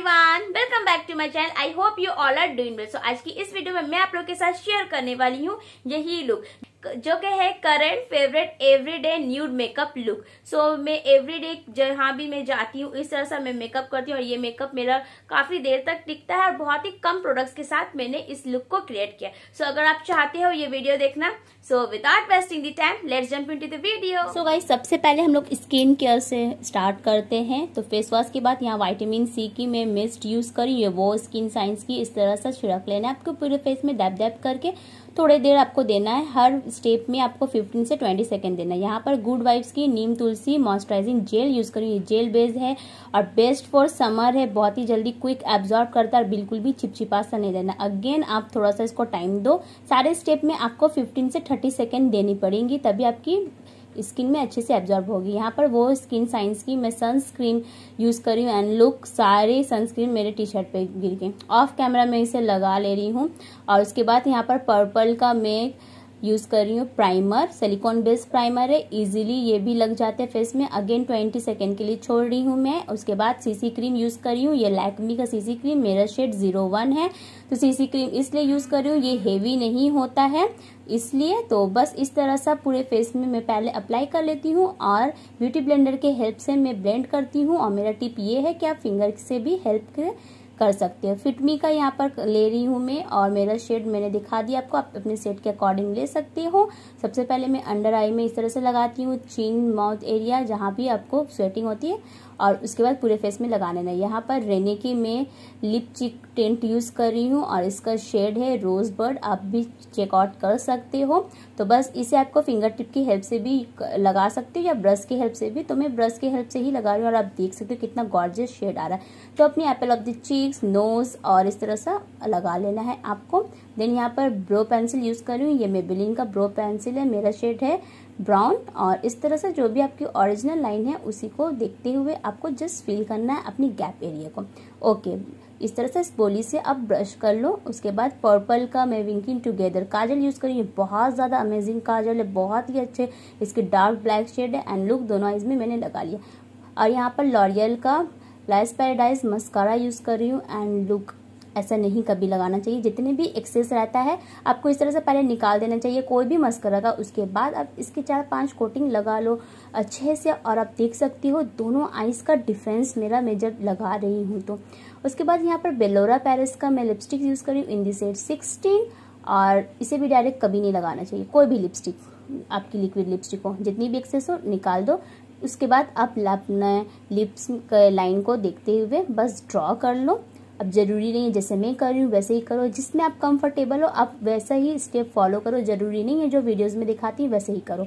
everyone welcome back to my channel I hope you all are doing well so आज की इस video में मैं आप लोग के साथ शेयर करने वाली हूँ यही लुक जो के है current favourite everyday nude makeup look so मैं एवरीडे जहाँ भी मैं जाती हूँ इस तरह से मैं मेकअप करती हूँ और ये मेकअप मेरा काफ़ी देर तक टिकता है और बहुत ही कम प्रोडक्ट्स के साथ मैंने इस लुक को क्रिएट किया सो so, अगर आप चाहते हो ये वीडियो देखना so without wasting the time let's jump in to the video so सबसे पहले हम लोग स्किन केयर से स्टार्ट करते हैं तो फेस वॉश के बाद यहाँ वाइटामिन सी की मैं मिस्ट यूज़ करी वो स्किन साइंस की इस तरह से छिड़क लेना आपको पूरे फेस में डैप डैप करके थोड़े देर आपको देना है हर स्टेप में आपको 15 से 20 सेकेंड देना है यहाँ पर गुड वाइब्स की neem tulsi moisturising gel use करूँ ये जेल बेस्ड है और बेस्ट फॉर समर है बहुत ही जल्दी क्विक एब्जॉर्ब करता है और बिल्कुल भी छिपछिपा सा नहीं देना अगेन आप थोड़ा सा इसको टाइम दो सारे स्टेप में आपको फिफ्टीन से थर्टी सेकेंड देनी पड़ेंगी तभी आपकी स्किन में अच्छे से एब्जॉर्ब होगी यहाँ पर वो स्किन साइंस की मैं सनस्क्रीन यूज़ करी हूँ एंड लुक सारे सनस्क्रीन मेरे टी शर्ट पर गिर गई ऑफ कैमरा मैं इसे लगा ले रही हूँ और उसके बाद यहाँ पर पर्पल का मैं यूज़ कर रही हूँ प्राइमर सिलिकॉन बेस्ड प्राइमर है इजीली ये भी लग जाते हैं फेस में अगेन 20 सेकेंड के लिए छोड़ रही हूँ मैं उसके बाद सीसी क्रीम यूज़ कर रही हूँ ये लैकमी का सीसी क्रीम मेरा शेड जीरो वन है तो सीसी क्रीम इसलिए यूज़ कर रही हूँ ये हेवी नहीं होता है इसलिए तो बस इस तरह सा पूरे फेस में मैं पहले अप्लाई कर लेती हूँ और ब्यूटी ब्लेंडर के हेल्प से मैं ब्लेंड करती हूँ और मेरा टिप ये है कि आप फिंगर से भी हेल्प कर सकते हो फिटमी का यहाँ पर ले रही हूँ मैं और मेरा शेड मैंने दिखा दिया आपको आप अपने सेट के अकॉर्डिंग ले सकते हो सबसे पहले मैं अंडर आई में इस तरह से लगाती हूँ चीन माउथ एरिया जहाँ भी आपको स्वेटिंग होती है और उसके बाद पूरे फेस में लगाने नहीं यहाँ पर रेने की मैं लिप चिक टेंट यूज़ कर रही हूँ और इसका शेड है रोज़ बर्ड आप भी चेकआउट कर सकते हो तो बस इसे आपको फिंगर टिप की हेल्प से भी लगा सकते हो या ब्रश की हेल्प से भी तो मैं ब्रश की हेल्प से ही लगा रही हूँ और आप देख सकते हो कितना गॉर्जियस शेड आ रहा है तो अपनी apple of the cheeks nose और इस तरह सा लगा लेना है आपको देन यहाँ पर ब्रो पेंसिल यूज़ कर रही हूँ ये मेबिलिन का ब्रो पेंसिल है मेरा शेड है ब्राउन और इस तरह से जो भी आपकी ओरिजिनल लाइन है उसी को देखते हुए आपको जस्ट फील करना है अपनी गैप एरिया को ओके इस तरह से स्पोली से आप ब्रश कर लो उसके बाद पर्पल का मैं विंकिंग टुगेदर काजल यूज़ करी ये बहुत ज़्यादा अमेजिंग काजल है बहुत ही अच्छे इसके डार्क ब्लैक शेड है एंड लुक दोनों इसमें मैंने लगा लिया और यहाँ पर लॉरियल का लाइस पैराडाइज मस्कारा यूज़ कर रही हूँ एंड लुक ऐसा नहीं कभी लगाना चाहिए जितने भी एक्सेस रहता है आपको इस तरह से पहले निकाल देना चाहिए कोई भी मस्करा का उसके बाद आप इसके चार पांच कोटिंग लगा लो अच्छे से और आप देख सकती हो दोनों आइज़ का डिफरेंस मेरा मेजर लगा रही हूँ तो उसके बाद यहाँ पर बेलोरा पैरिस का मैं लिपस्टिक यूज़ करी इन दी सेट सिक्सटीन और इसे भी डायरेक्ट कभी नहीं लगाना चाहिए कोई भी लिपस्टिक आपकी लिक्विड लिपस्टिक हो जितनी भी एक्सेस हो निकाल दो उसके बाद आप अपने लिप्स लाइन को देखते हुए बस ड्रॉ कर लो अब ज़रूरी नहीं है जैसे मैं कर रही हूँ वैसे ही करो जिसमें आप कंफर्टेबल हो आप वैसा ही स्टेप फॉलो करो ज़रूरी नहीं है जो वीडियोज़ में दिखाती है वैसे ही करो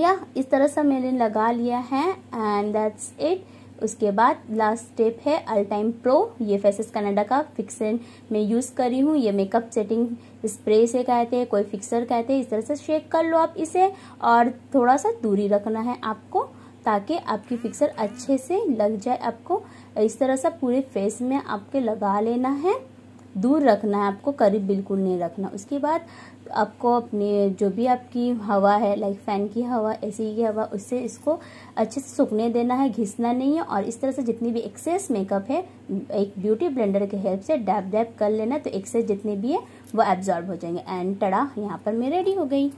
या इस तरह से मैंने लगा लिया है एंड दैट्स इट उसके बाद लास्ट स्टेप है अल टाइम प्रो ये फेसेस कनाडा का फिक्सर मैं यूज़ कर रही हूँ ये मेकअप सेटिंग स्प्रे से कहते हैं कोई फिक्सर कहते हैं इस तरह से शेक कर लो आप इसे और थोड़ा सा दूरी रखना है आपको ताकि आपकी फिक्सर अच्छे से लग जाए आपको इस तरह से पूरे फेस में आपके लगा लेना है दूर रखना है आपको करीब बिल्कुल नहीं रखना उसके बाद आपको अपने जो भी आपकी हवा है लाइक फैन की हवा एसी की हवा उससे इसको अच्छे से सूखने देना है घिसना नहीं है और इस तरह से जितनी भी एक्सेस मेकअप है एक ब्यूटी ब्लेंडर के हेल्प से डैप डैप कर लेना तो एक्सेस जितने भी है वो एब्जॉर्ब हो जाएंगे एंड टड़ा यहाँ पर मैं रेडी हो गई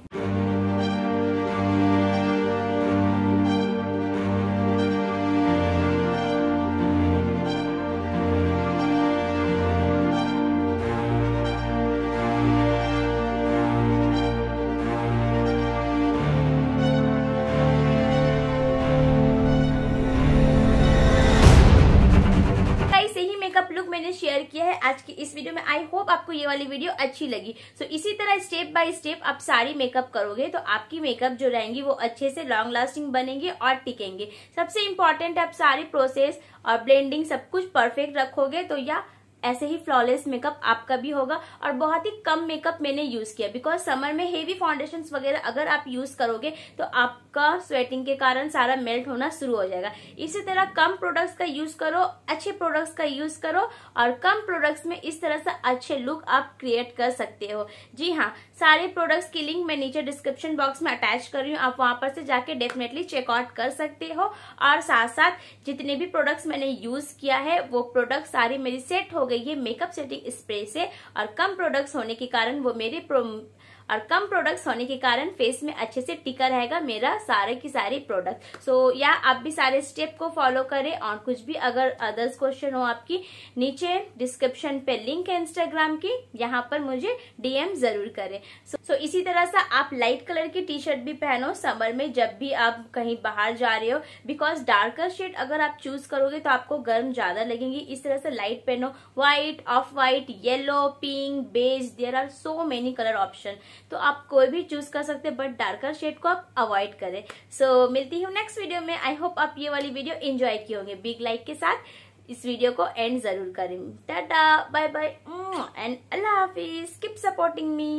शेयर किया है आज की इस वीडियो में आई होप आपको ये वाली वीडियो अच्छी लगी सो so, इसी तरह स्टेप बाय स्टेप आप सारी मेकअप करोगे तो आपकी मेकअप जो रहेंगी वो अच्छे से लॉन्ग लास्टिंग बनेंगे और टिकेंगे सबसे इम्पोर्टेंट आप सारी प्रोसेस और ब्लेंडिंग सब कुछ परफेक्ट रखोगे तो या ऐसे ही फ्लॉलेस मेकअप आपका भी होगा और बहुत ही कम मेकअप मैंने यूज किया बिकॉज समर में हेवी फाउंडेशन वगैरह अगर आप यूज करोगे तो आपका स्वेटिंग के कारण सारा मेल्ट होना शुरू हो जाएगा इसी तरह कम प्रोडक्ट्स का यूज करो अच्छे प्रोडक्ट्स का यूज करो और कम प्रोडक्ट्स में इस तरह से अच्छे लुक आप क्रिएट कर सकते हो जी हाँ सारे प्रोडक्ट्स की लिंक मैं नीचे डिस्क्रिप्शन बॉक्स में अटैच कर रही हूँ आप वहां पर से जाके डेफिनेटली चेकआउट कर सकते हो और साथ साथ जितने भी प्रोडक्ट्स मैंने यूज किया है वो प्रोडक्ट सारी मेरी सेट हो गई गई है मेकअप सेटिंग स्प्रे से और कम प्रोडक्ट्स होने के कारण वो मेरे और कम प्रोडक्ट्स होने के कारण फेस में अच्छे से टिका रहेगा मेरा सारे की सारे प्रोडक्ट सो so, या आप भी सारे स्टेप को फॉलो करें और कुछ भी अगर अदर्स क्वेश्चन हो आपकी नीचे डिस्क्रिप्शन पे लिंक है इंस्टाग्राम की यहाँ पर मुझे डीएम जरूर करें सो so, so, इसी तरह से आप लाइट कलर की टी शर्ट भी पहनो समर में जब भी आप कहीं बाहर जा रहे हो बिकॉज डार्कर शेड अगर आप चूज करोगे तो आपको गर्म ज्यादा लगेंगी इस तरह से लाइट पहनो white off white yellow pink beige there are so many colour option तो आप कोई भी चूज कर सकते हैं बट डार्कर शेड को आप अवॉइड करें सो so, मिलती हूँ नेक्स्ट वीडियो में आई होप आप ये वाली वीडियो एंजॉय की होंगे बिग लाइक के साथ इस वीडियो को एंड जरूर करें टाटा बाय बाय एंड अल्लाह हाफिज किप सपोर्टिंग मी